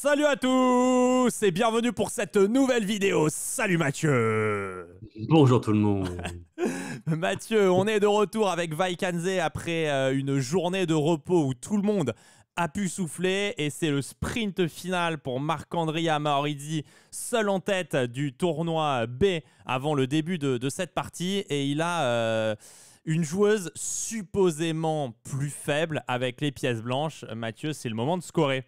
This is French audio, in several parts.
Salut à tous et bienvenue pour cette nouvelle vidéo. Salut Mathieu Bonjour tout le monde Mathieu, on est de retour avec Vaikanze après euh, une journée de repos où tout le monde a pu souffler et c'est le sprint final pour Marc-Andrea Maoridi, seul en tête du tournoi B avant le début de, cette partie et il a... Euh, une joueuse supposément plus faible avec les pièces blanches. Mathieu, c'est le moment de scorer.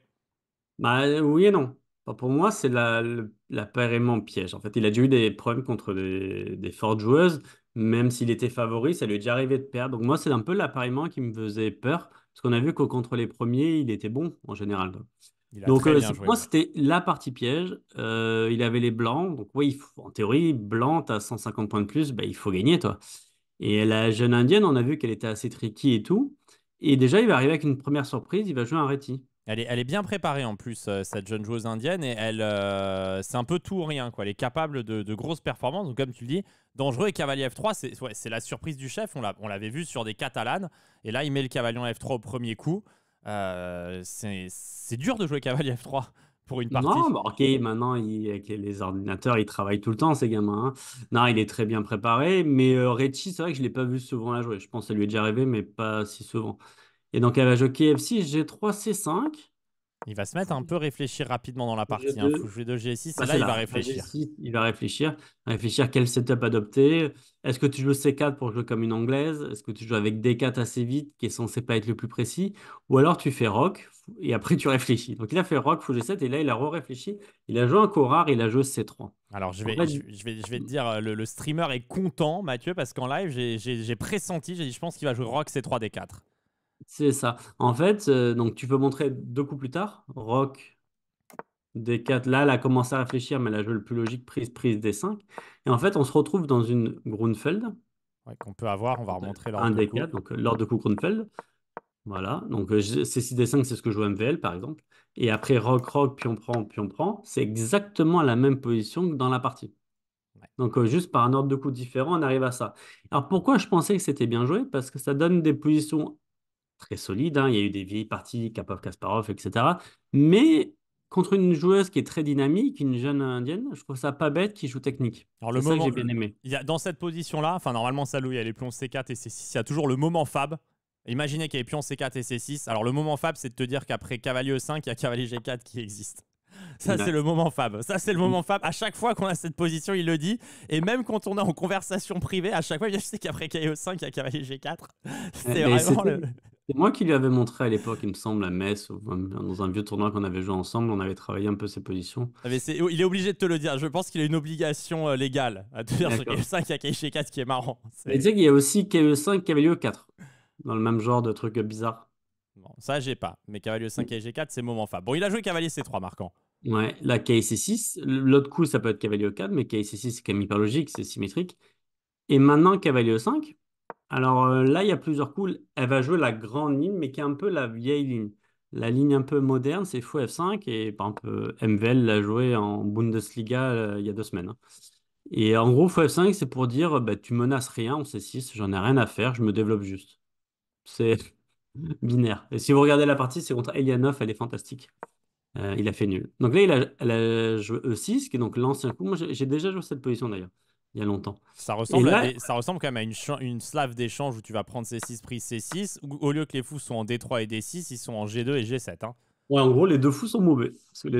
Bah, oui et non. pour moi, c'est la, piège. En fait, il a déjà eu des problèmes contre des, fortes joueuses. Même s'il était favori, ça lui est déjà arrivé de perdre. Donc moi, c'est un peu l'appareillement qui me faisait peur. Parce qu'on a vu qu'au contre les premiers, il était bon en général. Donc pour euh, moi, c'était la partie piège. Euh, il avait les blancs. Donc oui, en théorie, blanc, as 150 points de plus, bah, il faut gagner, toi. Et la jeune indienne, on a vu qu'elle était assez tricky et tout. Et déjà, il va arriver avec une première surprise, il va jouer un Réti. Elle est, bien préparée en plus, euh, cette jeune joueuse indienne, et elle, euh, c'est un peu tout ou rien. Quoi. Elle est capable de, grosses performances. Donc, comme tu le dis, dangereux et cavalier F3, c'est la surprise du chef. On l'avait vu sur des Catalanes, et là, il met le cavalier F3 au premier coup. Euh, c'est dur de jouer cavalier F3 pour une partie. Non, bah, ok, maintenant, les ordinateurs, ils travaillent tout le temps, ces gamins. Hein. Non, il est très bien préparé, mais euh, c'est vrai que je ne l'ai pas vu souvent la jouer. Je pense que ça lui est déjà arrivé, mais pas si souvent. Et donc, va jouer kf 6 G3, C5. Il va se mettre un peu réfléchir rapidement dans la partie. Hein. Bah, il va jouer G6, là, il va réfléchir. il va réfléchir, réfléchir quel setup adopter. Est-ce que tu joues C4 pour jouer comme une anglaise Est-ce que tu joues avec D4 assez vite, qui est censé pas être le plus précis Ou alors tu fais rock et après tu réfléchis. Donc il a fait rock, fou 7 et là il a re-réfléchi. Il a joué un rare, il a joué C3. Alors je vais, je, vais, je vais te dire, euh, le, le streamer est content, Mathieu, parce qu'en live, j'ai pressenti, j'ai dit, je pense qu'il va jouer rock C3 D4. C'est ça. En fait, euh, donc tu peux montrer deux coups plus tard, Rock, D4. Là, elle a commencé à réfléchir, mais elle a joué le plus logique, prise, prise, D5. Et en fait, on se retrouve dans une Grunfeld. Ouais, qu'on peut avoir, on va remontrer l'ordre. Un de donc euh, l'ordre de coup Grunfeld. Voilà, donc euh, C6, D5, c'est ce que joue MVL par exemple. Et après, rock, rock, puis on prend, puis on prend. C'est exactement la même position que dans la partie. Donc, juste par un ordre de coup différent, on arrive à ça. Alors, pourquoi je pensais que c'était bien joué Parce que ça donne des positions très solide. Hein. Il y a eu des vieilles parties, Kapov, Kasparov, etc. Mais contre une joueuse qui est très dynamique, une jeune indienne, je trouve ça pas bête qui joue technique. Alors le moment, j'ai bien euh, aimé. Il y a, dans cette position-là, enfin normalement Salou, il y a les pions C4 et C6, il y a toujours le moment fab. Imaginez qu'il y ait pions C4 et C6. Alors le moment fab, c'est de te dire qu'après cavalier E5, il y a cavalier G4 qui existe. Ça, c'est le moment fab. Ça, c'est le moment mm. fab. À chaque fois qu'on a cette position, il le dit. Et même quand on est en conversation privée, à chaque fois, je sais qu'après e 5 il y a cavalier G4. C'est vraiment le. C'est moi qui lui avais montré à l'époque, il me semble, à Metz, dans un vieux tournoi qu'on avait joué ensemble, on avait travaillé un peu ses positions. Ah, il est obligé de te le dire. Je pense qu'il a une obligation euh, légale à te dire sur KE5 à 4 qui est marrant. Mais tu sais qu'il y a aussi KE5, Cavalier 4 dans le même genre de truc bizarre. Bon, ça, j'ai pas. Mais Cavalier 5 et G4, c'est moment fab. Bon, il a joué Cavalier C3, marquant. Ouais, la KC6. L'autre coup, ça peut être Cavalier 4, mais KC6, c'est quand même hyper logique, c'est symétrique. Et maintenant, Cavalier 5, alors euh, là, il y a plusieurs coups. Elle va jouer la grande ligne, mais qui est un peu la vieille ligne. La ligne un peu moderne, c'est fou F5. Et par exemple, euh, l'a joué en Bundesliga euh, il y a deux semaines. Hein. Et en gros, fou F5, c'est pour dire bah, tu menaces rien on C6, j'en ai rien à faire, je me développe juste. C'est binaire. Et si vous regardez la partie, c'est contre Elianov, elle est fantastique. il a fait nul. Donc là, il a, elle a joué E6, qui est donc l'ancien coup. Moi, j'ai déjà joué cette position d'ailleurs il y a longtemps. Ça ressemble, ça ressemble quand même à une, une slave d'échange où tu vas prendre C6, prise C6, au lieu que les fous sont en D3 et D6, ils sont en G2 et G7. Hein. Ouais, en gros, les deux fous sont mauvais.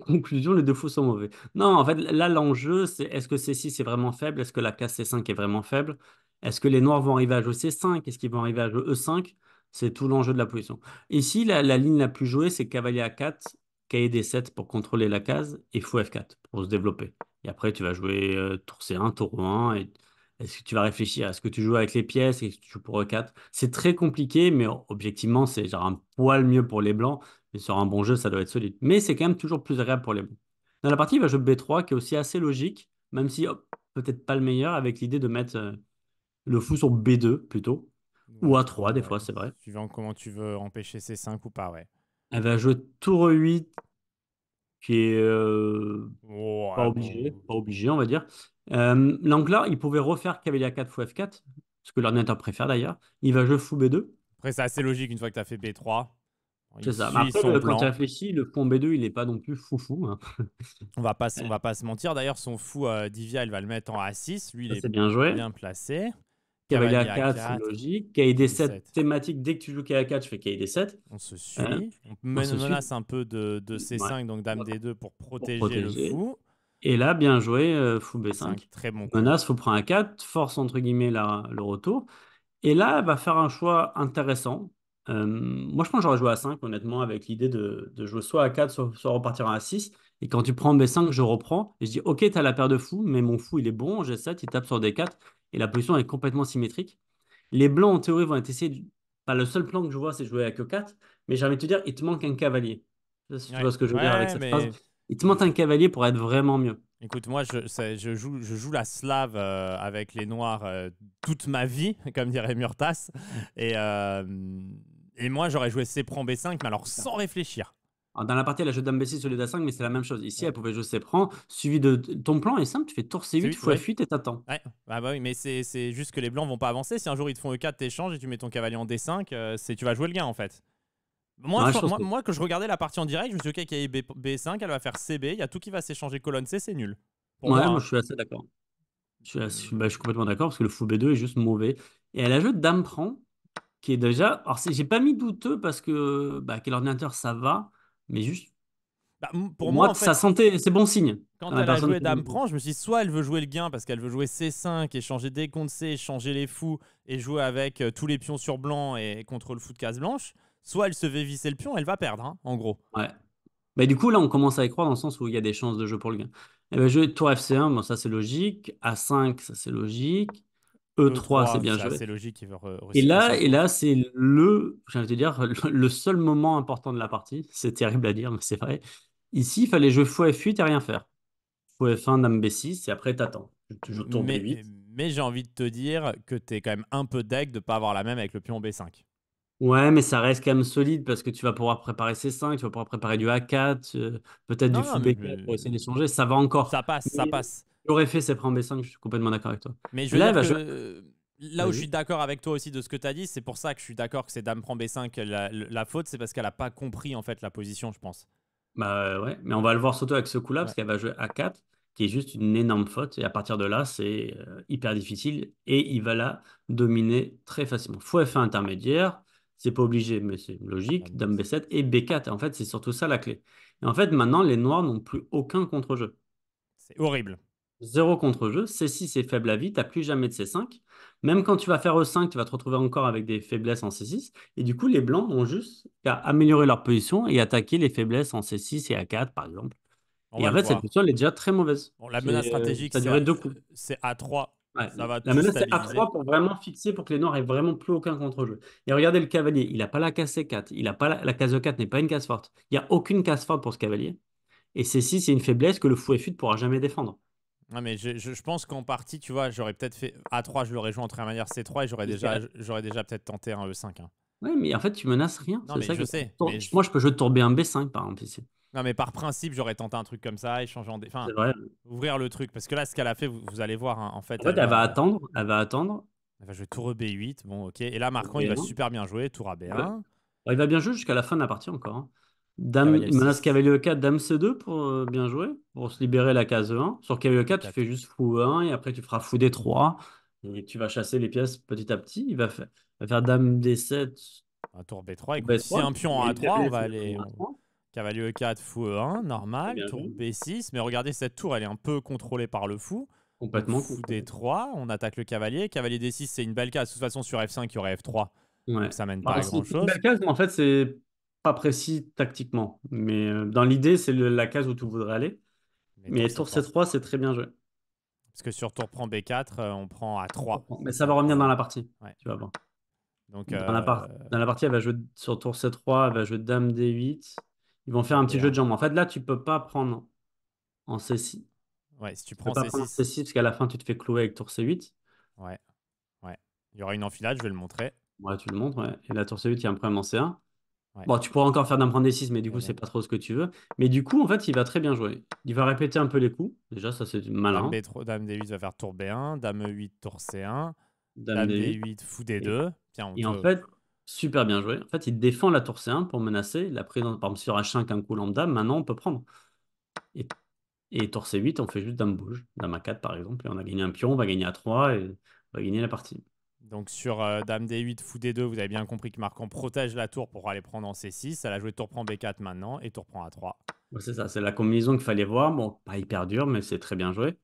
Conclusion, les deux fous sont mauvais. Non, en fait, là, l'enjeu, c'est est-ce que C6 est vraiment faible Est-ce que la case C5 est vraiment faible Est-ce que les noirs vont arriver à jouer C5 Est-ce qu'ils vont arriver à jouer E5 C'est tout l'enjeu de la position. Ici, la, la ligne la plus jouée, c'est cavalier A4, cahier D7 pour contrôler la case et fou F4 pour se développer. Et après, tu vas jouer tour C1, tour 1. Et est-ce que tu vas réfléchir à ce que tu joues avec les pièces et que tu joues pour E4 C'est très compliqué, mais objectivement, c'est genre un poil mieux pour les blancs. Mais sur un bon jeu, ça doit être solide. Mais c'est quand même toujours plus agréable pour les blancs. Dans la partie, il va jouer B3, qui est aussi assez logique, même si peut-être pas le meilleur, avec l'idée de mettre le fou sur B2 plutôt. ou A3 des fois, c'est vrai. Suivant comment tu veux empêcher C5 ou pas, ouais. Elle va jouer tour 8, qui est euh, pas, obligé, obligé, on va dire. Euh, donc là, il pouvait refaire Cavalier 4 x F4, ce que l'ordinateur préfère d'ailleurs. Il va jouer fou B2. Après, c'est assez logique une fois que tu as fait B3. C'est ça. Après, quand tu réfléchis, le pont B2, il n'est pas non plus fou fou hein. on ne va pas se mentir. D'ailleurs, son fou euh, Divia, il va le mettre en A6. Lui, il est, bien, joué. bien placé. Cavalier a 4, logique. kd 7, thématique. Dès que tu joues kd 4, je fais kd 7. On se suit. Hein. on, menace un peu de, C5, donc dame D2 pour protéger, le fou. Et là, bien joué, euh, fou B5. très bon. Menace, fou prend a 4, force entre guillemets le retour. Et là, elle va faire un choix intéressant. Euh, moi, je pense que j'aurais joué à 5, honnêtement, avec l'idée de, jouer soit a 4, soit, repartir à 6. Et quand tu prends B5, je reprends. Et je dis, OK, tu as la paire de fous, mais mon fou, il est bon. J'ai 7 il tape sur D4 et la position est complètement symétrique. Les blancs, en théorie, vont être essayés. Pas le seul plan que je vois, c'est jouer avec E4, mais j'ai envie de te dire, il te manque un cavalier. tu vois ce que je veux dire avec cette phrase. Il te manque un cavalier pour être vraiment mieux. Écoute, moi, je, joue, la slave euh, avec les noirs euh, toute ma vie, comme dirait Murtas. Et, euh, et moi, j'aurais joué C prend B5, mais alors sans réfléchir. Dans la partie, elle joué Dame B6 au d 5 mais c'est la même chose. Ici, elle pouvait jouer c prend suivi de ton plan est simple, tu fais tour C8, tu 8 fois fuite et t'attends. Ouais. Ah bah oui, mais c'est juste que les blancs vont pas avancer. Si un jour ils te font E4, t'échanges et tu mets ton cavalier en D5, euh, c'est tu vas jouer le gain en fait. Moi, quand je, moi, que... je regardais la partie en direct, je me suis dit, ok, il y a B, 5 elle va faire CB, il y a tout qui va s'échanger, colonne C, c'est nul. ouais, moi, je suis assez d'accord. Euh, bah, je, suis, complètement d'accord parce que le fou B2 est juste mauvais. Et elle a joué Dame prend, qui est déjà. Alors, j'ai pas mis douteux parce que bah, quel ordinateur ça va mais juste. Bah, pour moi, en ça sentait, c'est bon signe. Quand elle a joué Dame prend, je me suis dit, soit elle veut jouer le gain parce qu'elle veut jouer C5, changer des comptes C, changer les fous et jouer avec euh, tous les pions sur blanc et contre le fou de case blanche, soit elle se fait visser le pion, elle va perdre, hein, en gros. Ouais. Bah, du coup, là, on commence à y croire dans le sens où il y a des chances de jeu pour le gain. elle eh ben, va jouer tour FC1, bon, ça c'est logique. A5, ça c'est logique. E3, e c'est bien joué. C'est logique. et là, et là, c'est le, dire, le seul moment important de la partie. C'est terrible à dire, mais c'est vrai. Ici, il fallait jouer fou F8 et rien faire. Fou F1 dame B6 et après t'attends. Tu mais, Mais j'ai envie de te dire que tu es quand même un peu deck de pas avoir la même avec le pion B5. Ouais, mais ça reste quand même solide parce que tu vas pouvoir préparer C5, tu vas pouvoir préparer du A4, euh, peut-être du fou B4 pour essayer d'échanger. Ça va encore. Ça passe, ça passe. J'aurais fait ses prends B5, je suis complètement d'accord avec toi. Mais là, où je suis d'accord avec toi aussi de ce que tu as dit, c'est pour ça que je suis d'accord que c'est Dame prend B5 la, faute, c'est parce qu'elle n'a pas compris en fait la position, je pense. Bah euh, ouais, mais on va le voir surtout avec ce coup-là, parce qu'elle va jouer A4, qui est juste une énorme faute, et à partir de là, c'est euh, hyper difficile, et il va la dominer très facilement. Fou F1 intermédiaire, c'est pas obligé, mais c'est logique, ah, Dame B7 et B4, en fait, c'est surtout ça la clé. Et en fait, maintenant, les Noirs n'ont plus aucun contre-jeu. C'est horrible. Zéro contre-jeu, C6 est faible à vie, tu n'as plus jamais de C5. Même quand tu vas faire E5, tu vas te retrouver encore avec des faiblesses en C6. Et du coup, les blancs ont juste à améliorer leur position et attaquer les faiblesses en C6 et A4, par exemple. et en fait, cette position, elle est déjà très mauvaise. la menace euh, stratégique, c'est A3. la menace, c'est A3 pour vraiment fixer, pour que les noirs aient vraiment plus aucun contre-jeu. Et regardez le cavalier, il n'a pas la case C4, il a pas la, case E4 n'est pas une case forte. Il n'y a aucune case forte pour ce cavalier. Et C6, c'est une faiblesse que le fou et fut ne pourra jamais défendre. Non, ah, mais je, pense qu'en partie, tu vois, j'aurais peut-être fait A3, je l'aurais joué en manière C3 et j'aurais déjà, déjà peut-être tenté un E5. Hein. Ouais, mais en fait, tu menaces rien. Non, ça je sais. Moi, je peux jouer tour B1, B5 par exemple ici. Non, mais par principe, j'aurais tenté un truc comme ça, échanger en enfin, ouvrir le truc. Parce que là, ce qu'elle a fait, vous, allez voir, hein, en fait. En elle, fait, elle va... attendre, elle va attendre. Elle va jouer tour e B8, bon, ok. Et là, Marcon il va super bien jouer, tour AB1. Bah, il va bien jouer jusqu'à la fin de la partie encore. Hein. Dame, Cavalier menace cavalier E4, dame C2 pour euh, bien jouer, pour se libérer la case E1. Sur cavalier E4, tu fais juste fou E1 et après tu feras fou D3 et tu vas chasser les pièces petit à petit. Il va faire, faire dame D7. Un tour B3. Écoute, b un pion en A3, on va aller. Cavalier E4, fou E1, normal. Tour B6. Mais regardez, cette tour, elle est un peu contrôlée par le fou. Complètement. Fou D3, on attaque le cavalier. Cavalier D6, c'est une belle case. De toute façon, sur F5, il y aurait F3. Donc, ça mène bah, pas à grand chose. belle case, mais en fait, c'est pas précis tactiquement. Mais euh, dans l'idée, c'est la case où tu voudrais aller. Mais, tour C3, c'est très bien joué. Parce que sur tour prend B4, euh, on prend A3. Mais ça va revenir dans la partie. Tu vas voir. Donc, euh, dans, la partie, elle va jouer sur tour C3, elle va jouer Dame D8. Ils vont faire un petit jeu de jambes. En fait, là, tu peux pas prendre en C6. Ouais, si tu, prends C6. Pas prendre C6 parce qu'à la fin, tu te fais clouer avec tour C8. Ouais. ouais. Il y aura une enfilade, je vais le montrer. Ouais, tu le montres. Et la tour C8, il y a un problème en C1. Bon, tu pourras encore faire d'un prendre des 6, mais du coup, ce eh c'est ben. pas trop ce que tu veux. Mais du coup, en fait, il va très bien jouer. Il va répéter un peu les coups. Déjà, ça, c'est malin. Dame, d 8 va faire tour B1, Dame E8, tour C1, Dame, D8, fou D2. et en fait, super bien joué. En fait, il défend la tour C1 pour menacer. la a par exemple, sur H5 un coup lambda. Maintenant, on peut prendre. Et, et tour C8, on fait juste Dame bouge. Dame A4, par exemple. Et on a gagné un pion, on va gagner A3 et on va gagner la partie. Donc sur euh, Dame D8, Fou D2, vous avez bien compris que Marquant protège la tour pour aller prendre en C6. Elle a joué tour prend B4 maintenant et tour prend A3. C'est ça, c'est la combinaison qu'il fallait voir. Bon, pas hyper dur, mais c'est très bien joué.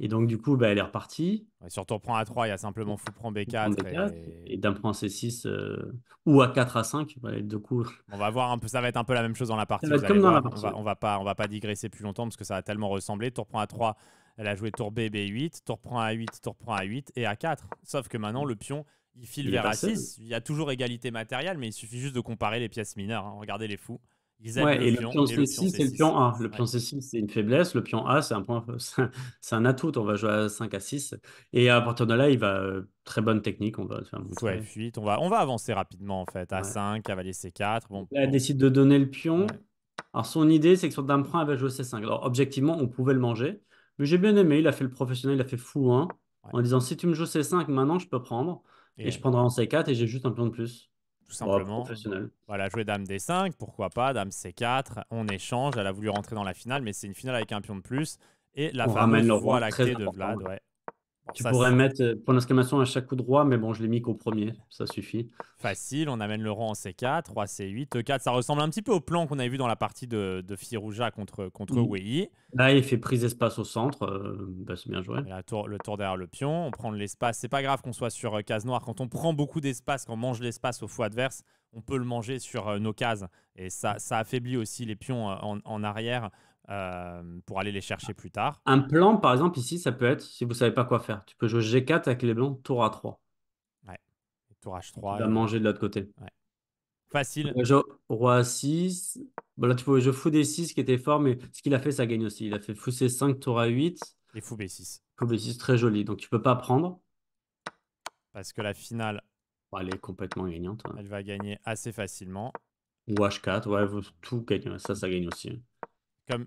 Et donc, du coup, bah, elle est repartie. sur tour prend A3, il y a simplement Fou prend B4. et, Dame prend C6 euh, ou A4, A5. On va voir un peu, ça va être un peu la même chose dans la partie. On va, va, pas, on va pas digresser plus longtemps parce que ça va tellement ressembler. Tour prend A3, elle a joué tour B, B8, tour prend A8, tour prend A8 et A4. Sauf que maintenant, le pion, il file vers A6. Il y a toujours égalité matérielle, mais il suffit juste de comparer les pièces mineures. Hein. Regardez les fous. Ils le, et pion, le pion C6, c'est le pion A. Le pion C6, c'est une faiblesse. Le pion A, c'est un, point... un atout. On va jouer à 5 à 6. Et à partir de là, il va. Euh, très bonne technique. On va, On va, on va avancer rapidement, en fait. A5, avaler cavalier C4. Bon, elle décide de donner le pion. Alors, son idée, c'est que son dame prend, elle va jouer C5. Alors, objectivement, on pouvait le manger. Mais j'ai bien aimé, il a fait le professionnel, il a fait fou 1, hein, en disant si tu me joues C5 maintenant, je peux prendre, et, je prendrai en C4 et j'ai juste un pion de plus. Tout simplement. Voilà, jouer Dame D5, pourquoi pas, Dame C4, on échange, elle a voulu rentrer dans la finale, mais c'est une finale avec un pion de plus. Et la femme fameuse la clé de Vlad, ouais tu pourrais mettre euh, pour d'exclamation à chaque coup droit, mais bon, je l'ai mis qu'au premier, ça suffit. Facile, on amène le rang en C4, 3 C8, E4. Ça ressemble un petit peu au plan qu'on avait vu dans la partie de, de Firouja contre, contre mm. Wei. Là, il fait prise d'espace au centre, euh, bah, c'est bien joué. tour, le tour derrière le pion, on prend de l'espace. C'est pas grave qu'on soit sur euh, case noire. Quand on prend beaucoup d'espace, quand on mange l'espace au fou adverse, on peut le manger sur nos cases. Et ça, affaiblit aussi les pions en arrière. Euh, pour aller les chercher plus tard. Un plan, par exemple, ici, ça peut être, si vous ne savez pas quoi faire, tu peux jouer G4 avec les blancs, tour A3. Ouais, tour H3. Tu vas euh, manger de l'autre côté. Ouais. Facile. Je, roi 6. Bon, là, tu pouvais jouer fou D6 qui était fort, mais ce qu'il a fait, ça gagne aussi. Il a fait fou C5, tour A8. Et fou B6. Fou B6, très joli. Donc, tu peux pas prendre. Parce que la finale. elle est complètement gagnante. Hein. Elle va gagner assez facilement. Ou H4, ouais, tout gagne. Ça, ça gagne aussi. Hein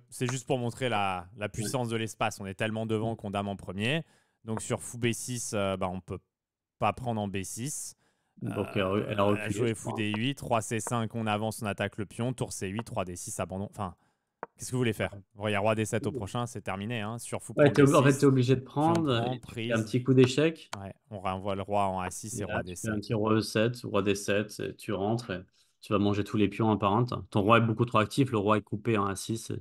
c'est juste pour montrer la, puissance de l'espace. On est tellement devant qu'on dame en premier. Donc sur fou B6, on euh, bah, on peut pas prendre en B6. Donc euh, elle fou D8, 3 C5, on avance, on attaque le pion, tour C8, 3 D6, abandon. Enfin, qu'est-ce que vous voulez faire Il roi D7 au prochain, c'est terminé. Hein. Sur fou ouais, 6 en fait, tu obligé de prendre un petit coup d'échec. on renvoie le roi en A6 et, roi D7. Un petit roi E7, roi D7, tu rentres. Et... Tu vas manger tous les pions en par Ton roi est beaucoup trop actif, le roi est coupé en A6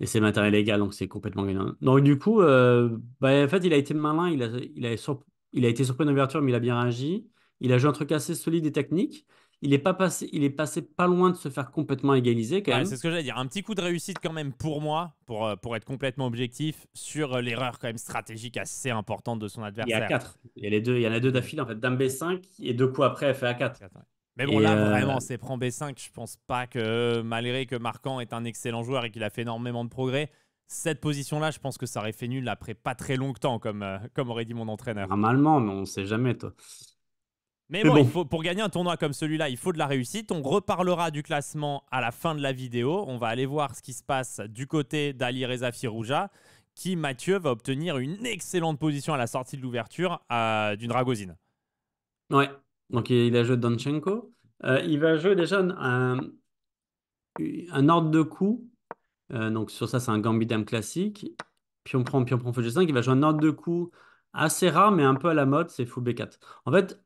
et c'est matériel égal, donc c'est complètement gagnant. Donc du coup, euh, bah, en fait, il a été malin, il a, il a, été surpris d'ouverture, mais il a bien réagi. Il a joué un truc assez solide et technique. Il est, pas passé, il est passé pas loin de se faire complètement égaliser quand C'est ce que j'allais dire. Un petit coup de réussite quand même pour moi, pour, euh, être complètement objectif, sur euh, l'erreur quand même stratégique assez importante de son adversaire. Il y a 4. Il y, deux, il y en a deux d'affilée en fait. Dame B5 et deux coups après, elle fait A4. Mais bon, là, euh, vraiment, c'est prend B5. Je pense pas que, euh, malgré que Marquant est un excellent joueur et qu'il a fait énormément de progrès, cette position-là, je pense que ça aurait fait nul après pas très longtemps, comme, euh, comme aurait dit mon entraîneur. Normalement, mais on sait jamais, toi. Mais bon, Il faut, pour gagner un tournoi comme celui-là, il faut de la réussite. On reparlera du classement à la fin de la vidéo. On va aller voir ce qui se passe du côté d'Ali Reza Firouja, qui, Mathieu, va obtenir une excellente position à la sortie de l'ouverture d'une Dragosine. Ouais, donc, il a joué Donchenko. Euh, il va jouer déjà un, un ordre de coup euh, donc, sur ça, c'est un gambit dame classique. Pion prend, prend, feu 5 Il va jouer un ordre de coup assez rare, mais un peu à la mode. C'est fou B4. En fait,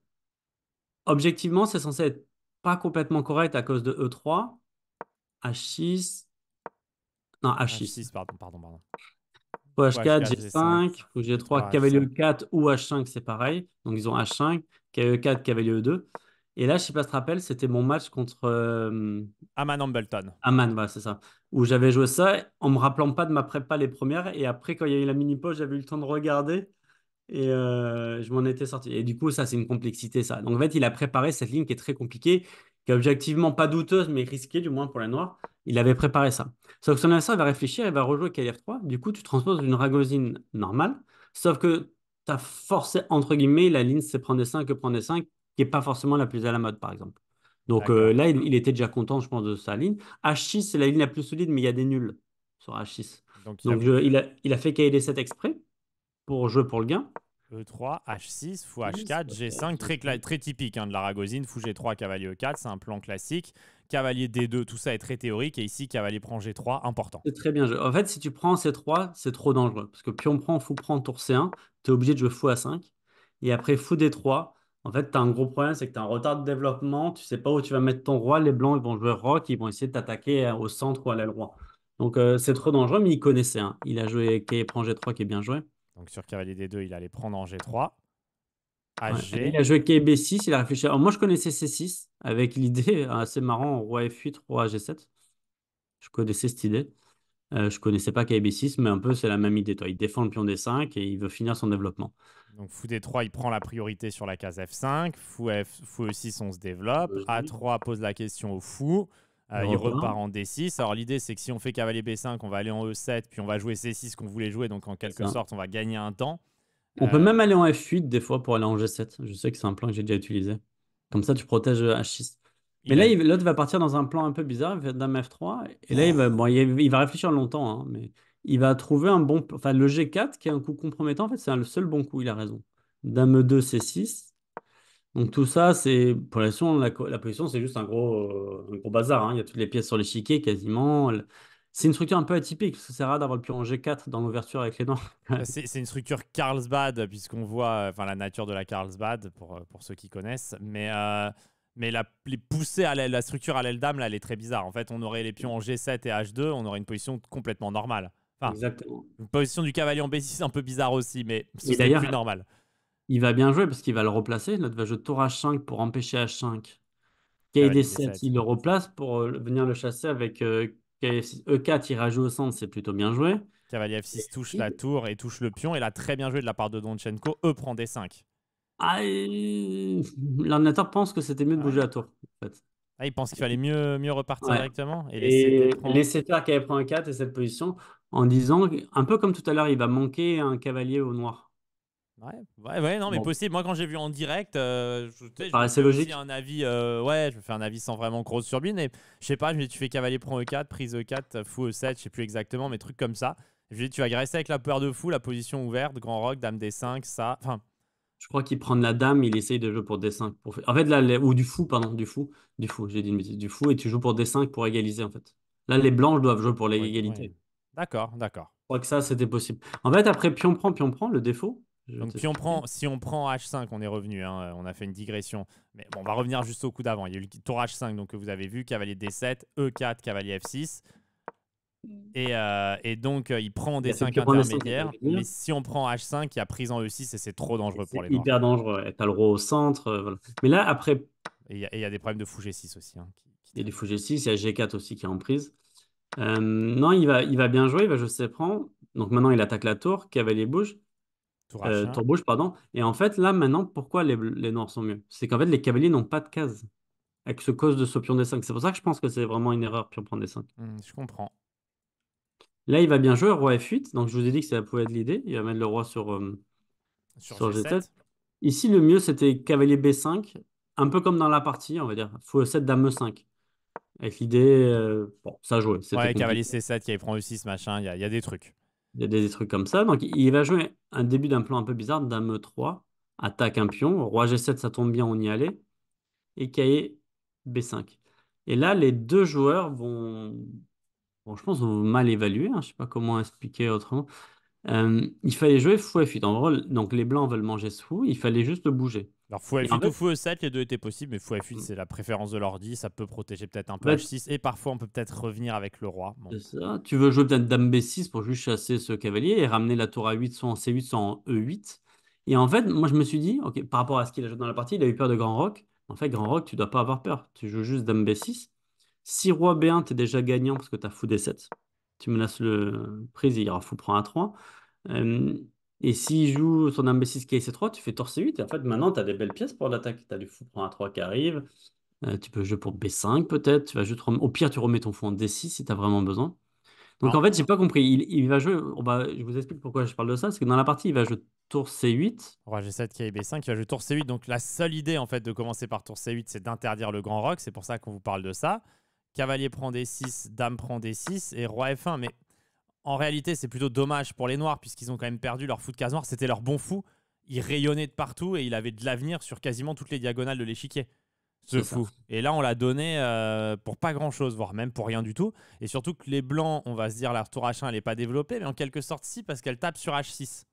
objectivement, c'est censé être pas complètement correct à cause de E3. H6. Non, H6. pardon, pardon. H4, G5, e ou G3, cavalier E4 ou H5, c'est pareil. Donc ils ont H5, E4, cavalier E2. E Et là, je sais pas si tu te rappelles, c'était mon match contre. Euh, Aman Humbleton. Aman, voilà, c'est ça. Où j'avais joué ça en me rappelant pas de ma prépa les premières. Et après, quand il y a eu la mini-pause, j'avais eu le temps de regarder. Et euh, je m'en étais sorti. Et du coup, ça, c'est une complexité, ça. Donc, en fait, il a préparé cette ligne qui est très compliquée qui objectivement pas douteuse, mais risquée du moins pour la noire, il avait préparé ça. Sauf que son adversaire va réfléchir il va rejouer KF3. Du coup, tu transposes une ragosine normale, sauf que tu as forcé, entre guillemets, la ligne c'est prendre des 5 que prendre des 5, qui n'est pas forcément la plus à la mode, par exemple. Donc euh, là, il, était déjà content, je pense, de sa ligne. H6, c'est la ligne la plus solide, mais il y a des nuls sur H6. Donc, il, a... fait il, a, il a KD7 exprès pour jouer pour le gain. E3, H6, fou H4, G5, très, très typique hein, de la Ragosine, fou G3, cavalier E4, c'est un plan classique. Cavalier D2, tout ça est très théorique. Et ici, cavalier prend G3, important. C'est très bien. Joué. En fait, si tu prends C3, c'est trop dangereux. Parce que on prend, fou prend, tour C1, tu es obligé de jouer fou A5. Et après, fou D3, en fait, tu as un gros problème, c'est que tu as un retard de développement, tu sais pas où tu vas mettre ton roi. Les blancs, ils vont jouer rock, ils vont essayer de t'attaquer euh, au centre ou à l'aile roi. Donc, euh, c'est trop dangereux, mais il connaissait. Hein. Il a joué K prend G3 qui est bien joué. Donc sur cavalier D2, il allait prendre en G3. Il a joué KB6, il a réfléchi. moi, je connaissais C6 avec l'idée assez marrant roi F8, roi G7. Je connaissais cette idée. Euh, je connaissais pas KB6, mais un peu, c'est la même idée. Il défend le pion D5 et il veut finir son développement. Donc, fou D3, il prend la priorité sur la case F5. Fou, F... fou E6, on se développe. Euh, A3 pose la question au fou. Euh, il repart en D6. Alors l'idée c'est que si on fait cavalier B5, on va aller en E7, puis on va jouer C6 qu'on voulait jouer, donc en quelque sorte on va gagner un temps. On peut euh, même aller en F8 des fois pour aller en G7. Je sais que c'est un plan que j'ai déjà utilisé. Comme ça tu protèges H6. Mais là, l'autre va partir dans un plan un peu bizarre, il dame F3, et là, il va, oh. il va réfléchir longtemps, hein, mais il va trouver un bon... Enfin, le G4, qui est un coup compromettant, en fait, c'est le seul bon coup, il a raison. Dame 2, C6, donc tout ça, c'est pour l'instant, la, la position, c'est juste un gros, euh, un bazar. Hein. Il y a toutes les pièces sur l'échiquier quasiment. C'est une structure un peu atypique, parce que c'est rare d'avoir le pion en G4 dans l'ouverture avec les dents. c'est une structure Carlsbad, puisqu'on voit enfin, la nature de la Carlsbad, pour, euh, pour ceux qui connaissent. Mais, euh, mais la, les à la, structure à l'aile dame, là, elle est très bizarre. En fait, on aurait les pions en G7 et H2, on aurait une position complètement normale. Enfin, Une position du cavalier en B6 un peu bizarre aussi, mais c'est plus normal il va bien jouer parce qu'il va le replacer. Notre va jouer tour H5 pour empêcher H5. Ah KD7, il le replace pour euh, venir le chasser avec E4, il rajoute au centre, c'est plutôt bien joué. Cavalier F6 touche la tour et touche le pion. Et là, très bien joué de la part de Donchenko. E prend D5. L'ordinateur pense que c'était mieux de ah bouger la tour. Ah, il pense qu'il fallait mieux, mieux repartir directement et laisser, qui faire prend un 4 et cette position en disant, un peu comme tout à l'heure, il va manquer un cavalier au noir. Ouais. ouais, non, mais possible. Moi, quand j'ai vu en direct, euh, je, je ah, logique. Un avis, euh, ouais, je fais un avis sans vraiment grosse turbine. Et je sais pas, je me dis, tu fais cavalier, prend E4, prise E4, fou E7, je sais plus exactement, mais trucs comme ça. Je dis, tu vas avec la peur de fou, la position ouverte, grand rock, dame D5, ça. Enfin. Je crois qu'il prend de la dame, il essaye de jouer pour D5. Pour... En fait, là, ou du fou, pardon, du fou. Du fou, j'ai dit une bêtise. Du fou, et tu joues pour D5 pour égaliser, en fait. Là, les blanches doivent jouer pour l'égalité. D'accord, d'accord. Je crois que ça, c'était possible. En fait, après, pion prend, pion prend, le défaut, donc si on, prend, si on prend H5, on est revenu, hein, euh, on a fait une digression. Mais bon, on va revenir juste au coup d'avant. Il y a eu le tour H5, donc vous avez vu, cavalier D7, E4, cavalier F6. Mm. Et, euh, et donc, euh, il prend D5 intermédiaire. Mais si on prend H5, il y a prise en E6 et c'est trop dangereux pour les Noirs. hyper dangereux. T'as le roi au centre. Mais là, après. Et il y, a des problèmes de fou G6 aussi. Hein, qui, Il y a des fou G6, il y a G4 aussi qui est en prise. non, il va, il va bien jouer, il va je sais prendre. Donc maintenant, il attaque la tour, cavalier bouge. Euh, pardon. Et en fait, là, maintenant, pourquoi les, noirs sont mieux C'est qu'en fait, les cavaliers n'ont pas de case avec ce cause de ce pion des 5. C'est pour ça que je pense que c'est vraiment une erreur, pion prendre des 5. Mmh, je comprends. Là, il va bien jouer roi F8. Donc, je vous ai dit que ça pouvait être l'idée. Il va mettre le roi sur, euh, sur, 7 Ici, le mieux, c'était cavalier B5. Un peu comme dans la partie, on va dire. Fou 7 dame E5. Avec l'idée, euh, bon, ça jouait. Ouais, cavalier C7 qui prend E6, machin. Il y, a des trucs. Il y a des, trucs comme ça. Donc, il va jouer un début d'un plan un peu bizarre, dame 3 attaque un pion, roi G7, ça tombe bien, on y allait, et cahier B5. Et là, les deux joueurs vont, bon, je pense, mal évaluer, hein. je ne sais pas comment expliquer autrement, euh, il fallait jouer fou F8 En gros, donc les blancs veulent manger ce fou, il fallait juste le bouger. Alors fou F8 fou 7, les deux étaient possibles, mais fou f mm. c'est la préférence de l'ordi, ça peut protéger peut-être un peu 6 bah, et parfois on peut peut-être revenir avec le roi. Tu veux jouer peut-être dame B6 pour juste chasser ce cavalier et ramener la tour à 8 soit en C8 soit en E8. Et en fait, moi je me suis dit, ok, par rapport à ce qu'il a joué dans la partie, il a eu peur de Grand Rock. En fait, Grand Rock, tu dois pas avoir peur. Tu joues juste Dame B6. Si Roi B1, tu es déjà gagnant parce que tu as Fou D7. Tu menaces le prise, il y Fou prend A3. Euh, et s'il joue son B6, qui c 3 tu fais c 8. Et en fait, maintenant, tu as des belles pièces pour l'attaque. Tu as du fou prend A3 qui arrive. Euh, tu peux jouer pour B5 peut-être. Au pire, tu remets ton fou en D6 si tu as vraiment besoin. Donc en fait, j'ai pas compris. Il, va jouer. On je vous explique pourquoi je parle de ça. C'est que dans la partie, il va jouer tour C8. Roi G7 qui B5, il va jouer tour C8. Donc la seule idée en fait de commencer par tour C8, c'est d'interdire le grand roc. C'est pour ça qu'on vous parle de ça. Cavalier prend D6, dame prend D6 et roi F1. Mais en réalité, c'est plutôt dommage pour les Noirs, puisqu'ils ont quand même perdu leur fou de case noire. C'était leur bon fou. Il rayonnait de partout et il avait de l'avenir sur quasiment toutes les diagonales de l'échiquier. Ce fou. Et là, on l'a donné euh, pour pas grand chose, voire même pour rien du tout. Et surtout que les Blancs, on va se dire, la tour H1, elle n'est pas développée, mais en quelque sorte, si, parce qu'elle tape sur H6.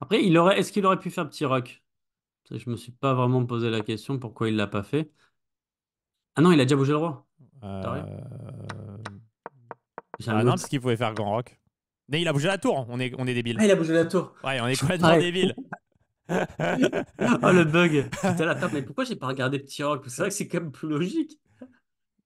Après, il aurait... est-ce qu'il aurait pu faire petit rock Je me suis pas vraiment posé la question pourquoi il l'a pas fait. Ah non, il a déjà bougé le roi. Euh, euh, ah non, parce qu'il pouvait faire grand rock. Mais il a bougé la tour, on est, on est débile. Ah, il a bougé la tour. Ouais, on est complètement débile. oh le bug. C'était la table, mais pourquoi j'ai pas regardé Petit Rock C'est vrai que c'est quand même plus logique.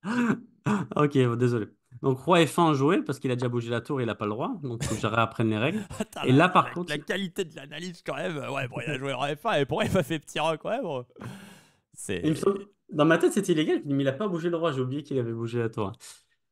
ok, désolé. Donc roi F1 joué parce qu'il a déjà bougé la tour, il a pas le droit. Donc il faut que je réapprenne les règles. et là, par contre, la qualité de l'analyse quand même. Ouais, bon, il a joué roi F1 et pourquoi il a fait Petit Rock, ouais, bon. C'est. Dans ma tête, c'était illégal, mais il a pas bougé le roi. J'ai oublié qu'il avait bougé la tour.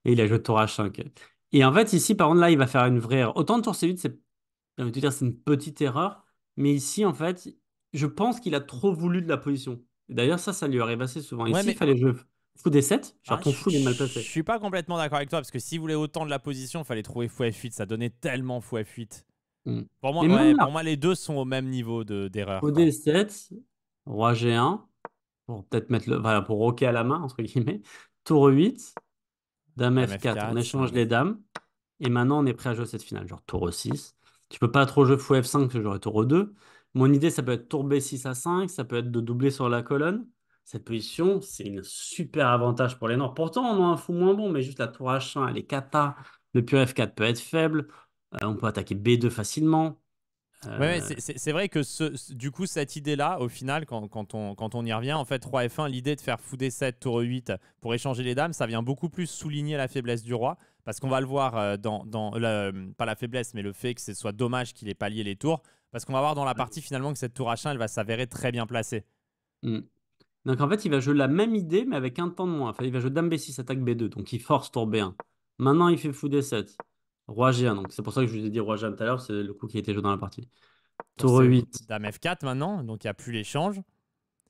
Et il a joué tour H5. Et en fait, ici, par contre, là, il va faire une vraie erreur. Autant de tour C8, c'est dire, c'est une petite erreur. Mais ici, en fait, je pense qu'il a trop voulu de la position. D'ailleurs, ça, ça lui arrive assez souvent. ici, il fallait jouer ah, fou des 7, genre mal placé. Je suis pas complètement d'accord avec toi parce que si vous voulez autant de la position, il fallait trouver fou F8. Ça donnait tellement fou F8. Hmm. Pour, moi, les deux sont au même niveau d'erreur. De, d 7 roi G1, pour peut-être mettre le. Voilà, pour roquer à la main, entre guillemets. Tour 8, Dame F4, on échange les dames. Et maintenant, on est prêt à jouer cette finale. Genre taureau 6. Tu peux pas trop jouer fou F5 parce que j'aurais taureau 2. Mon idée, ça peut être tour B6 à 5. Ça peut être de doubler sur la colonne. Cette position, c'est un super avantage pour les Nords. Pourtant, on a un fou moins bon, mais juste la tour H1, elle est cata. Le pur F4 peut être faible. Euh, on peut attaquer B2 facilement. Ouais, euh. c'est vrai que du coup, cette idée-là, au final, quand, on, y revient, en fait, 3 F1, l'idée de faire fou D7, tour 8 pour échanger les dames, ça vient beaucoup plus souligner la faiblesse du roi. Parce qu'on va le voir euh, dans, pas la faiblesse, mais le fait que ce soit dommage qu'il ait pas lié les tours. Parce qu'on va voir dans la partie finalement que cette tour H1, elle va s'avérer très bien placée. Mm. Donc en fait, il va jouer la même idée, mais avec un temps de moins. Enfin, il va jouer Dame B6, attaque B2, donc il force tour B1. Maintenant, il fait fou D7. Roi G1, donc c'est pour ça que je vous ai dit Roi G1 tout à l'heure, c'est le coup qui a été joué dans la partie. Tour 8. Dame F4 maintenant, donc il n'y a plus l'échange.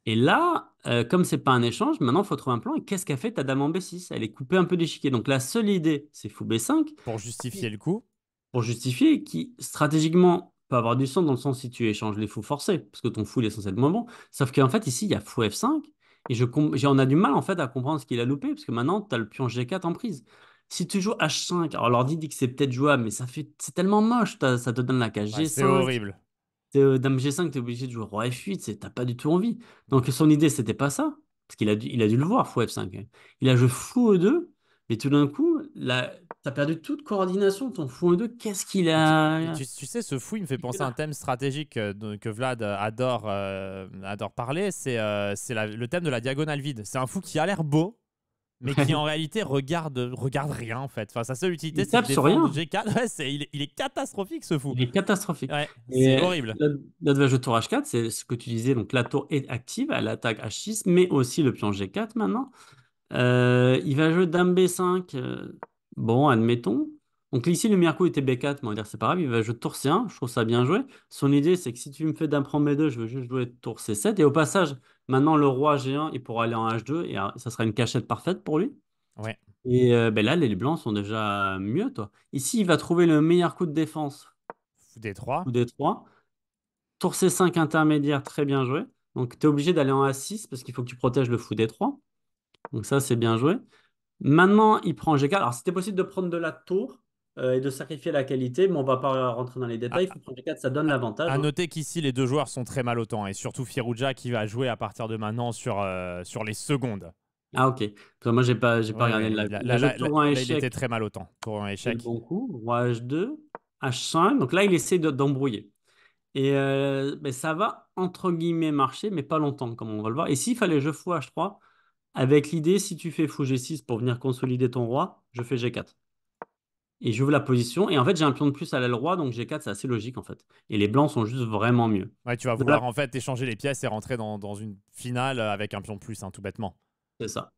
Et là, comme euh, comme c'est pas un échange, maintenant il faut trouver un plan. Et qu'est-ce qu'a fait ta dame en B6 Elle est coupée un peu d'échiquier. Donc la seule idée, c'est fou B5. Pour justifier le coup. Pour justifier, qui stratégiquement peut avoir du sens dans le sens si tu échanges les fous forcés, parce que ton fou il est censé être moins bon. Sauf qu'en fait, ici, il y a fou F5. Et je on a du mal en fait à comprendre ce qu'il a loupé, parce que maintenant, tu as le pion G4 en prise. Si tu joues H5, alors l'ordi dit que c'est peut-être jouable, mais ça fait c'est tellement moche, ça te donne la cage g C'est horrible. Dame G5, tu es obligé de jouer Roi F8, t'as pas du tout envie. Donc son idée, c'était pas ça. Parce qu'il a, dû, il a dû le voir, fou F5. Hein. Il a joué fou E2, mais tout d'un coup, tu as perdu toute coordination, ton fou E2, qu'est-ce qu'il a tu, sais, ce fou, il me fait penser à un thème stratégique euh, que Vlad euh, adore, euh, adore parler, c'est c'est le thème de la diagonale vide. C'est un fou qui a l'air beau, mais qui en réalité regarde, regarde rien en fait. Enfin, sa seule utilité, c'est de sur rien. G4. Ouais, il, est, catastrophique ce fou. Il est catastrophique. c'est horrible. L'advantage de tour H4, c'est ce que tu disais. Donc la tour est active, elle attaque H6, mais aussi le pion G4 maintenant. Euh, il va jouer Dame B5. Euh, bon, admettons. Donc ici, le coup était B4, mais on va dire c'est pas grave, il va jouer tour C1, je trouve ça bien joué. Son idée, c'est que si tu me fais d'un prendre B2, je veux juste jouer tour C7. Et au passage, Maintenant, le roi géant, il pourra aller en H2 et euh, ça sera une cachette parfaite pour lui. Ouais. Et euh, ben là, les blancs sont déjà mieux, toi. Ici, il va trouver le meilleur coup de défense. Fou d 3. 3. Tour C5 intermédiaire, très bien joué. Donc, tu es obligé d'aller en A6 parce qu'il faut que tu protèges le fou d 3. Donc, ça, c'est bien joué. Maintenant, il prend G4. Alors, c'était possible de prendre de la tour, euh, et de sacrifier la qualité, mais on va pas rentrer dans les détails. Faut 4, ça donne l'avantage. À hein. noter qu'ici, les deux joueurs sont très mal au temps, et surtout Firouja qui va jouer à partir de maintenant sur, euh, sur les secondes. Ah ok. Moi j'ai pas pas regardé la, la, Il était très mal au temps. pour un échec. Bon coup. Roi H2, H5. Donc là il essaie d'embrouiller. et euh, ben, ça va entre guillemets marcher, mais pas longtemps comme on va le voir. Et s'il fallait je fou H3 avec l'idée si tu fais fou G6 pour venir consolider ton roi, je fais G4 et j'ouvre la position. Et en fait, j'ai un pion de plus à l'aile roi, donc G4, c'est assez logique en fait. Et les blancs sont juste vraiment mieux. Ouais, tu vas vouloir en fait échanger les pièces et rentrer dans, une finale avec un pion de plus, hein, tout bêtement. C'est ça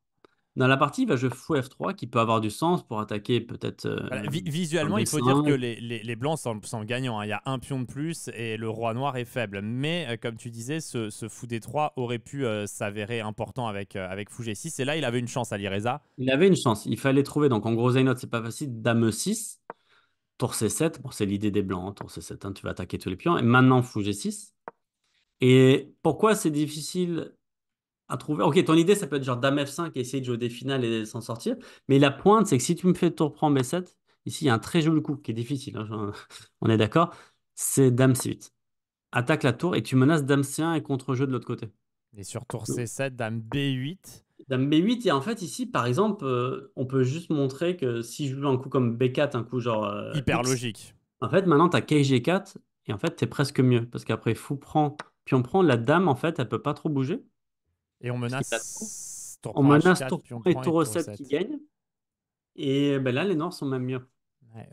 dans la partie, il va jouer fou F3 qui peut avoir du sens pour attaquer peut-être. Euh, visuellement, il faut dire que les, les, blancs sont, sont gagnants. Hein. Il y a un pion de plus et le roi noir est faible. Mais euh, comme tu disais, ce, ce fou D3 aurait pu euh, s'avérer important avec, avec fou G6. Et là, il avait une chance à l'Ireza. Il avait une chance. Il fallait trouver. Donc en gros, note c'est pas facile. Dame 6, tour C7. Bon, c'est l'idée des blancs. Hein, tour C7, hein, tu vas attaquer tous les pions. Et maintenant, fou G6. Et pourquoi c'est difficile à trouver. Ok, ton idée, ça peut être genre Dame F5, essayer de jouer des finales et s'en sortir. Mais la pointe, c'est que si tu me fais tour prendre B7, ici, il y a un très joli coup qui est difficile. Hein, on est d'accord. C'est Dame C8. Attaque la tour et tu menaces Dame C1 et contre-jeu de l'autre côté. Et sur tour C7, Dame B8. Dame B8, et en fait, ici, par exemple, euh, on peut juste montrer que si je joue un coup comme B4, un coup genre. Euh, Hyper logique. En fait, maintenant, tu as KG4, et en fait, tu presque mieux. Parce qu'après, fou prend, puis on prend la dame, en fait, elle peut pas trop bouger. Et on menace tour on tour, et 7 qui gagne. Et ben là, les Noirs sont même mieux.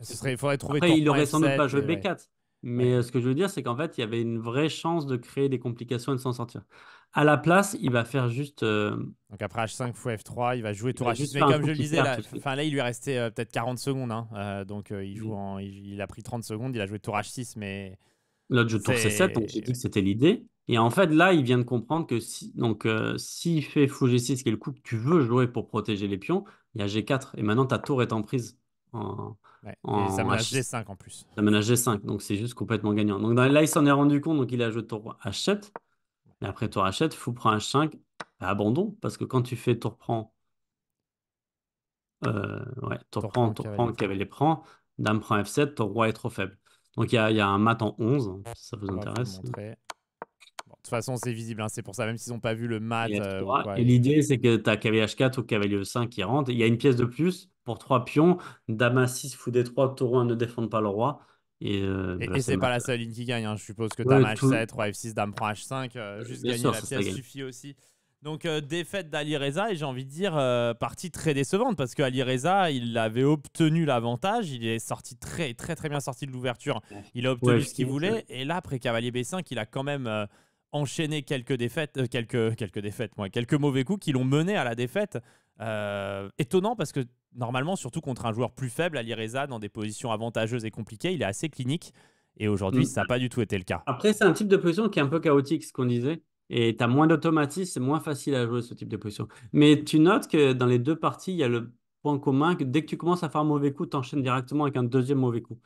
ce serait, il faudrait trouver il aurait sans doute pas joué B4. Mais euh, ce que je veux dire, c'est qu'en fait, il y avait une vraie chance de créer des complications et de s'en sortir. À la place, il va faire juste. Euh, donc après H5 fou F3, il va jouer tour H6. Mais comme je le disais, là, là, il lui restait euh, peut-être 40 secondes. Hein. donc il, joue en, il, a pris 30 secondes, il a joué tour H6. Mais L'autre jeu tour C7, donc j'ai dit que c'était l'idée. Et en fait, là, il vient de comprendre que si, donc, euh, s'il fait fou G6, qui est le coup que tu veux jouer pour protéger les pions, il y a G4. Et maintenant, ta tour est en prise. En, et ça mène G5 en plus. Ça mène à G5, donc c'est juste complètement gagnant. Donc là, il s'en est rendu compte, donc il a joué tour H7. Et après tour H7, fou prend H5, bah, abandon, parce que quand tu fais tour prend. Euh, ouais, tour, prend, prend, tour prend, cavalier prend, dame prend F7, ton roi est trop faible. Donc il y a, un mat en 11, si ça vous intéresse. de toute façon, c'est visible, hein, c'est pour ça, même s'ils n'ont pas vu le mat. Et euh, l'idée, c'est que tu as cavalier H4 ou cavalier E5 qui rentre. Il y a une pièce de plus pour 3 pions. Dame A6, fou D3, taureau 1 ne défend pas le roi. Et, euh, bah, c'est pas la seule ligne qui gagne, hein. je suppose que Dame H7, F6, Dame prend H5, juste gagner la pièce suffit aussi. Donc euh, défaite d'Ali Reza et j'ai envie de dire euh, partie très décevante parce qu'Ali Reza il avait obtenu l'avantage, il est sorti très très très bien sorti de l'ouverture, il a obtenu ce qu'il voulait et là après Cavalier B5 il a quand même euh, enchaîné quelques défaites, quelques, quelques défaites quelques mauvais coups qui l'ont mené à la défaite. étonnant parce que normalement surtout contre un joueur plus faible, Ali Reza dans des positions avantageuses et compliquées il est assez clinique et aujourd'hui mm. ça n'a pas du tout été le cas. Après c'est un type de position qui est un peu chaotique ce qu'on disait. Et tu as moins d'automatisme, c'est moins facile à jouer ce type de position. Mais tu notes que dans les deux parties, il y a le point commun que dès que tu commences à faire un mauvais coup, tu enchaînes directement avec un deuxième mauvais coup.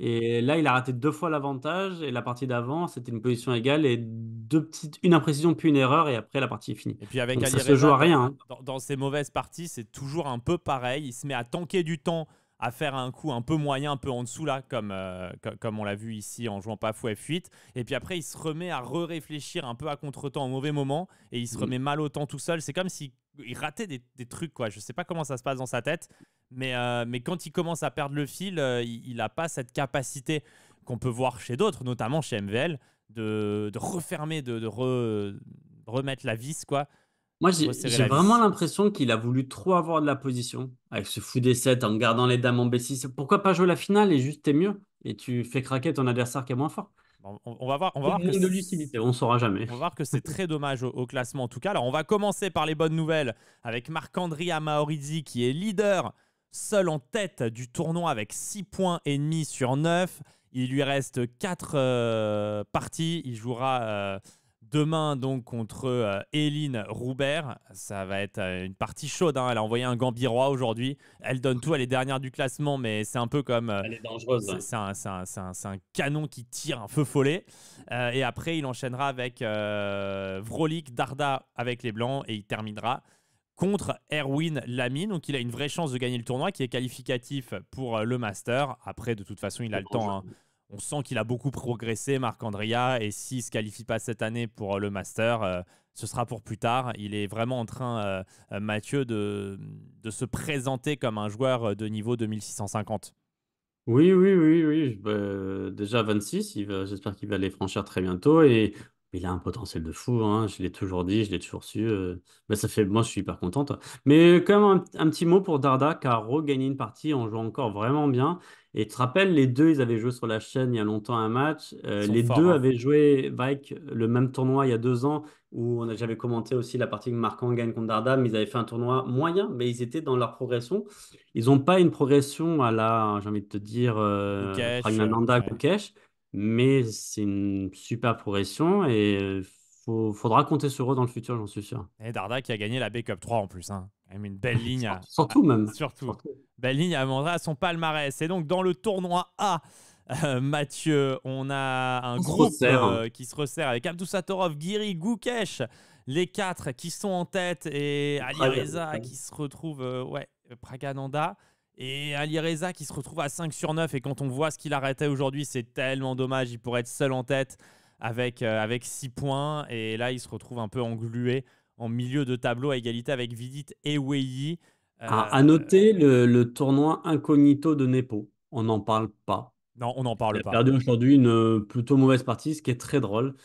Et là, il a raté deux fois l'avantage et la partie d'avant, c'était une position égale et deux petites, une imprécision puis une erreur et après la partie est finie. Et puis avec Donc, ça se joue rien. Hein. Dans, ces mauvaises parties, c'est toujours un peu pareil. Il se met à tanker du temps à faire un coup un peu moyen, un peu en dessous là, comme, euh, comme on l'a vu ici en jouant pas fou F8. Et puis après, il se remet à re-réfléchir un peu à contre-temps au mauvais moment et il se mm. remet mal au temps tout seul. C'est comme s'il ratait des, trucs, quoi. Je sais pas comment ça se passe dans sa tête, mais, euh, mais quand il commence à perdre le fil, euh, il n'a pas cette capacité qu'on peut voir chez d'autres, notamment chez MVL, de, de refermer, de, de remettre la vis, quoi. Moi, j'ai vraiment l'impression qu'il a voulu trop avoir de la position avec ce fou des 7 en gardant les dames en B6. Pourquoi pas jouer la finale et juste t'es mieux et tu fais craquer ton adversaire qui est moins fort on, va voir, on va voir que c'est très dommage au, classement en tout cas. Alors on va commencer par les bonnes nouvelles avec Marc-André Amaorizzi qui est leader, seul en tête du tournoi avec 6 points et demi sur 9. Il lui reste 4 euh, parties, il jouera euh, Demain, donc, contre euh, Eline Roubert, ça va être euh, une partie chaude. Hein. Elle a envoyé un Gambirois aujourd'hui. Elle donne tout, elle est dernière du classement, mais c'est un peu comme. Euh, elle est dangereuse. Hein. C'est un, canon qui tire un feu follet. et après, il enchaînera avec Vrolik, Darda avec les Blancs et il terminera contre Erwin Lamy. Donc, il a une vraie chance de gagner le tournoi qui est qualificatif pour le Master. Après, de toute façon, il a le temps on sent qu'il a beaucoup progressé, Marc Andrea, et s'il ne se qualifie pas cette année pour euh, le Master, euh, ce sera pour plus tard. Il est vraiment en train, euh, Mathieu, de, de, se présenter comme un joueur de niveau 2650. Oui, oui, oui, oui. déjà 26, j'espère qu'il va les franchir très bientôt. Et il a un potentiel de fou, hein, je l'ai toujours dit, je l'ai toujours su. Euh, bah, ça fait, moi, je suis hyper contente. Mais euh, quand même, un, petit mot pour Darda qui a regagné une partie en jouant encore vraiment bien. Et tu te rappelles, les deux, ils avaient joué sur la chaîne il y a longtemps un match. Euh, les deux hein. avaient joué, avec le même tournoi il y a deux ans où j'avais commenté aussi la partie que Marquand gagne contre Darda, mais ils avaient fait un tournoi moyen, mais ils étaient dans leur progression. Ils n'ont pas une progression à la, j'ai envie de te dire, euh, Koukesh mais c'est une super progression et il faudra compter sur eux dans le futur, j'en suis sûr. Et Darda qui a gagné la B-Cup 3 en plus. Hein. Une belle ligne. surtout même. Surtout. Belle ligne à Mandra à son palmarès. Et donc dans le tournoi A, euh, Mathieu, on a un gros groupe hein. euh, qui se resserre avec Satorov, Giri, Goukesh, les quatre qui sont en tête et Ali Reza qui se retrouve, euh, ouais, Pragananda. Et Ali Reza qui se retrouve à 5 sur 9. Et quand on voit ce qu'il arrêtait aujourd'hui, c'est tellement dommage. Il pourrait être seul en tête avec, euh, avec 6 points. Et là, il se retrouve un peu englué en milieu de tableau à égalité avec Vidit et Weyi. à, euh, noter euh, le, tournoi incognito de Nepo. On n'en parle pas. Non, on n'en parle pas. Il a perdu aujourd'hui une plutôt mauvaise partie, ce qui est très drôle.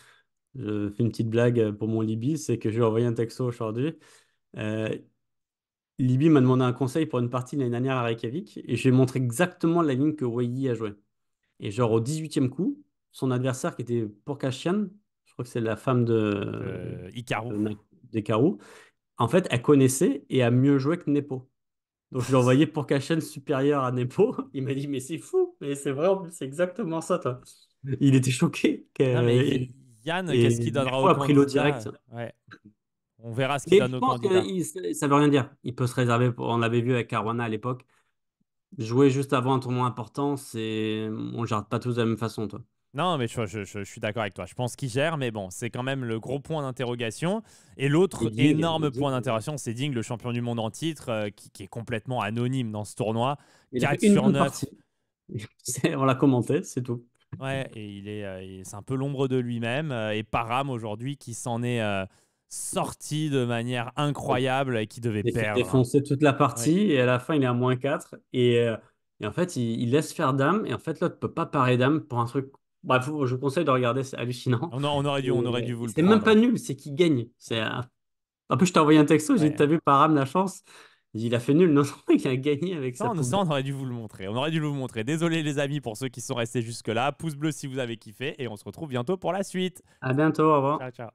Je fais une petite blague pour mon Libye, c'est que je lui ai envoyé un texto aujourd'hui. Libby m'a demandé un conseil pour une partie l'année dernière à Reykjavik et je lui ai montré exactement la ligne que Wei a joué. Et genre au 18e coup, son adversaire qui était Porcashian, je crois que c'est la femme de euh, Icaro. De, en fait, elle connaissait et a mieux joué que Nepo. Donc je lui ai envoyé pour supérieur à Nepo. Il m'a dit mais c'est fou, mais c'est vrai, c'est exactement ça toi. Il était choqué. Non, Yann, qu'est-ce qu'il donnera au l'eau direct. Ouais. On verra ce qu'il donne au candidat. Que ça veut rien dire. Il peut se réserver. On l'avait vu avec Caruana à l'époque. Jouer juste avant un tournoi important, c'est on ne gère pas tous de la même façon, toi. Non, mais je, suis d'accord avec toi. Je pense qu'il gère, mais bon, c'est quand même le gros point d'interrogation. Et l'autre énorme point euh, d'interrogation, c'est Ding, le champion du monde en titre, euh, qui, est complètement anonyme dans ce tournoi. Il 4 sur 9. on l'a commenté, c'est tout. Ouais, et il est, euh, c'est un peu l'ombre de lui-même. et Param aujourd'hui qui s'en est sorti de manière incroyable et qui devait perdre. Il défoncé toute la partie et à la fin il est à moins 4 euh, et, en fait il, laisse faire dame et en fait l'autre peut pas parer dame pour un truc. Bref, je vous conseille de regarder, c'est hallucinant. On, aurait dû, on aurait dû vous le. C'est même pas nul, c'est qu'il gagne. C'est un... Euh, je t'ai envoyé un texto, j'ai dit t'as vu âme la chance. Il a fait nul, non, il a gagné avec ça. Non, on aurait dû vous le montrer. On aurait dû vous le montrer. Désolé les amis pour ceux qui sont restés jusque-là. Pouce bleu si vous avez kiffé et on se retrouve bientôt pour la suite. À bientôt, au revoir. Ciao, ciao.